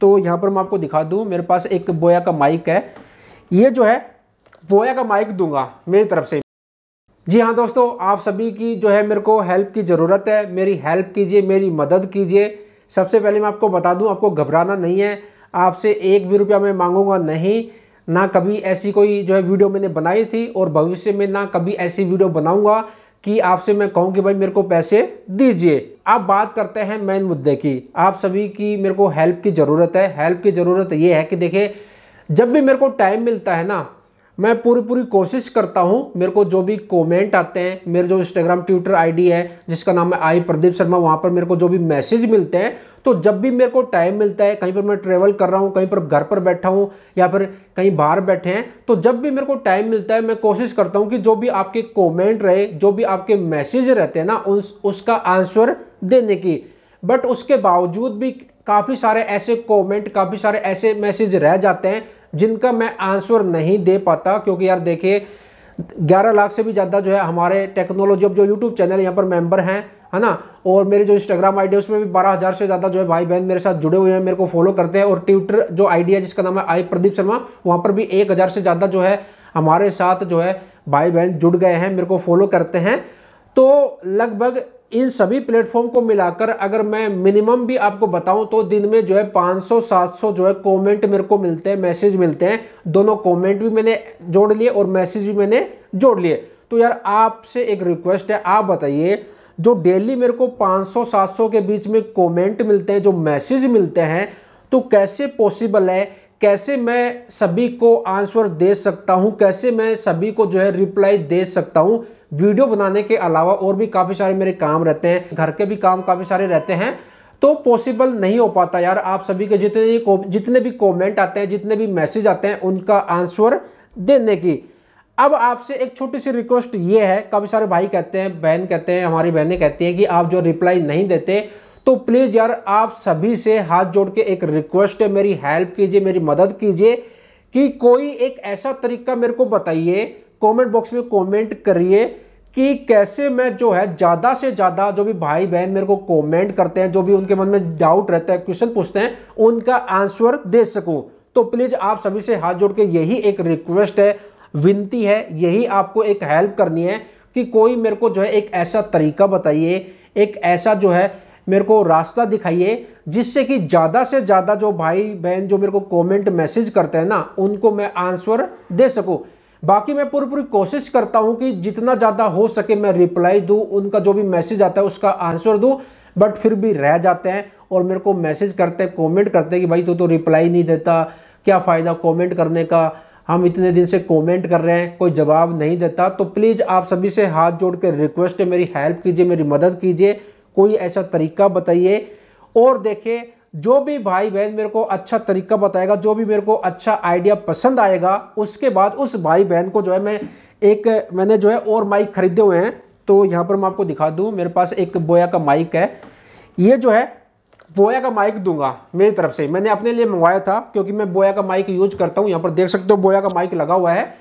तो यहाँ पर मैं आपको दिखा दूँ मेरे पास एक बोया का माइक है ये जो है बोया का माइक दूंगा मेरी तरफ से जी हाँ दोस्तों आप सभी की जो है मेरे को हेल्प की ज़रूरत है मेरी हेल्प कीजिए मेरी मदद कीजिए सबसे पहले मैं आपको बता दूँ आपको घबराना नहीं है आपसे एक भी रुपया मैं मांगूंगा नहीं ना कभी ऐसी कोई जो है वीडियो मैंने बनाई थी और भविष्य में ना कभी ऐसी वीडियो बनाऊंगा कि आपसे मैं कहूँ कि भाई मेरे को पैसे दीजिए अब बात करते हैं मेन मुद्दे की आप सभी की मेरे को हेल्प की ज़रूरत है हेल्प की ज़रूरत ये है कि देखिए जब भी मेरे को टाइम मिलता है ना मैं पूरी पूरी कोशिश करता हूँ मेरे को जो भी कमेंट आते हैं मेरे जो इंस्टाग्राम ट्विटर आईडी है जिसका नाम है आई प्रदीप शर्मा वहाँ पर मेरे को जो भी मैसेज मिलते हैं तो जब भी मेरे को टाइम मिलता है कहीं पर मैं ट्रेवल कर रहा हूँ कहीं पर घर पर बैठा हूँ या फिर कहीं बाहर बैठे हैं तो जब भी मेरे को टाइम मिलता है मैं कोशिश करता हूँ कि जो भी आपके कॉमेंट रहे जो भी आपके मैसेज रहते हैं ना उस, उसका आंसर देने की बट उसके बावजूद भी काफ़ी सारे ऐसे कॉमेंट काफ़ी सारे ऐसे मैसेज रह जाते हैं जिनका मैं आंसर नहीं दे पाता क्योंकि यार देखिए 11 लाख से भी ज़्यादा जो है हमारे टेक्नोलॉजी अब जो यूट्यूब चैनल यहाँ पर मेंबर हैं है ना और मेरे जो इंस्टाग्राम आई डी उसमें भी बारह हज़ार से ज़्यादा जो है भाई बहन मेरे साथ जुड़े हुए हैं मेरे को फॉलो करते हैं और ट्विटर जो आईडी है जिसका नाम है आई प्रदीप शर्मा वहाँ पर भी एक हज़ार से ज़्यादा जो है हमारे साथ जो है भाई बहन जुड़ गए हैं मेरे को फॉलो करते हैं तो लगभग इन सभी प्लेटफॉर्म को मिलाकर अगर मैं मिनिमम भी आपको बताऊं तो दिन में जो है 500-700 जो है कमेंट मेरे को मिलते हैं मैसेज मिलते हैं दोनों कमेंट भी मैंने जोड़ लिए और मैसेज भी मैंने जोड़ लिए तो यार आपसे एक रिक्वेस्ट है आप बताइए जो डेली मेरे को 500-700 के बीच में कमेंट मिलते हैं जो मैसेज मिलते हैं तो कैसे पॉसिबल है कैसे मैं सभी को आंसर दे सकता हूं कैसे मैं सभी को जो है रिप्लाई दे सकता हूं वीडियो बनाने के अलावा और भी काफ़ी सारे मेरे काम रहते हैं घर के भी काम काफ़ी सारे रहते हैं तो पॉसिबल नहीं हो पाता यार आप सभी के जितने जितने भी कॉमेंट आते हैं जितने भी मैसेज आते हैं उनका आंसर देने की अब आपसे एक छोटी सी रिक्वेस्ट ये है काफ़ी सारे भाई कहते हैं बहन कहते हैं हमारी बहनें कहती हैं कि आप जो रिप्लाई नहीं देते तो प्लीज़ यार आप सभी से हाथ जोड़ के एक रिक्वेस्ट है मेरी हेल्प कीजिए मेरी मदद कीजिए कि कोई एक ऐसा तरीका मेरे को बताइए कमेंट बॉक्स में कमेंट करिए कि कैसे मैं जो है ज़्यादा से ज़्यादा जो भी भाई बहन मेरे को कमेंट करते हैं जो भी उनके मन में डाउट रहता है क्वेश्चन पूछते हैं उनका आंसर दे सकूँ तो प्लीज़ आप सभी से हाथ जोड़ के यही एक रिक्वेस्ट है विनती है यही आपको एक हेल्प करनी है कि कोई मेरे को जो है एक ऐसा तरीका बताइए एक ऐसा जो है मेरे को रास्ता दिखाइए जिससे कि ज़्यादा से ज़्यादा जो भाई बहन जो मेरे को कमेंट मैसेज करते हैं ना उनको मैं आंसर दे सकूं बाकी मैं पूरी पूरी कोशिश करता हूं कि जितना ज़्यादा हो सके मैं रिप्लाई दूं उनका जो भी मैसेज आता है उसका आंसर दूं बट फिर भी रह जाते हैं और मेरे को मैसेज करते हैं कॉमेंट करते हैं कि भाई तू तो, तो रिप्लाई नहीं देता क्या फ़ायदा कॉमेंट करने का हम इतने दिन से कमेंट कर रहे हैं कोई जवाब नहीं देता तो प्लीज़ आप सभी से हाथ जोड़ कर रिक्वेस्ट है मेरी हेल्प कीजिए मेरी मदद कीजिए कोई ऐसा तरीका बताइए और देखिए जो भी भाई बहन मेरे को अच्छा तरीका बताएगा जो भी मेरे को अच्छा आइडिया पसंद आएगा उसके बाद उस भाई बहन को जो है मैं एक मैंने जो है और माइक खरीदे हुए हैं तो यहाँ पर मैं आपको दिखा दूँ मेरे पास एक बोया का माइक है ये जो है बोया का माइक दूंगा मेरी तरफ से मैंने अपने लिए मंगवाया था क्योंकि मैं बोया का माइक यूज करता हूँ यहाँ पर देख सकते हो बोया का माइक लगा हुआ है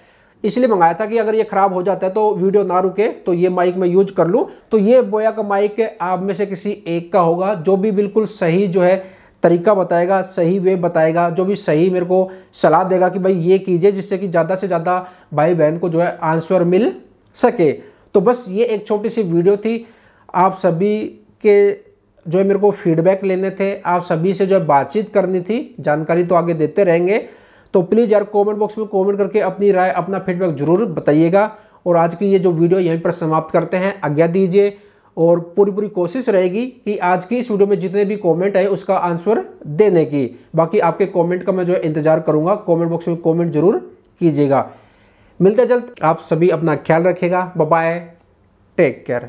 इसलिए मंगाया था कि अगर ये ख़राब हो जाता है तो वीडियो ना रुके तो ये माइक मैं यूज कर लूँ तो ये बोया का माइक आप में से किसी एक का होगा जो भी बिल्कुल सही जो है तरीका बताएगा सही वे बताएगा जो भी सही मेरे को सलाह देगा कि भाई ये कीजिए जिससे कि ज़्यादा से ज़्यादा भाई बहन को जो है आंसर मिल सके तो बस ये एक छोटी सी वीडियो थी आप सभी के जो है मेरे को फीडबैक लेने थे आप सभी से जो है बातचीत करनी थी जानकारी तो आगे देते रहेंगे तो प्लीज़ यार कमेंट बॉक्स में कमेंट करके अपनी राय अपना फीडबैक जरूर बताइएगा और आज की ये जो वीडियो यहीं पर समाप्त करते हैं आज्ञा दीजिए और पूरी पूरी कोशिश रहेगी कि आज की इस वीडियो में जितने भी कमेंट है उसका आंसर देने की बाकी आपके कमेंट का मैं जो है इंतजार करूंगा कमेंट बॉक्स में कमेंट जरूर कीजिएगा मिलते जल्द आप सभी अपना ख्याल रखेगा बाय टेक केयर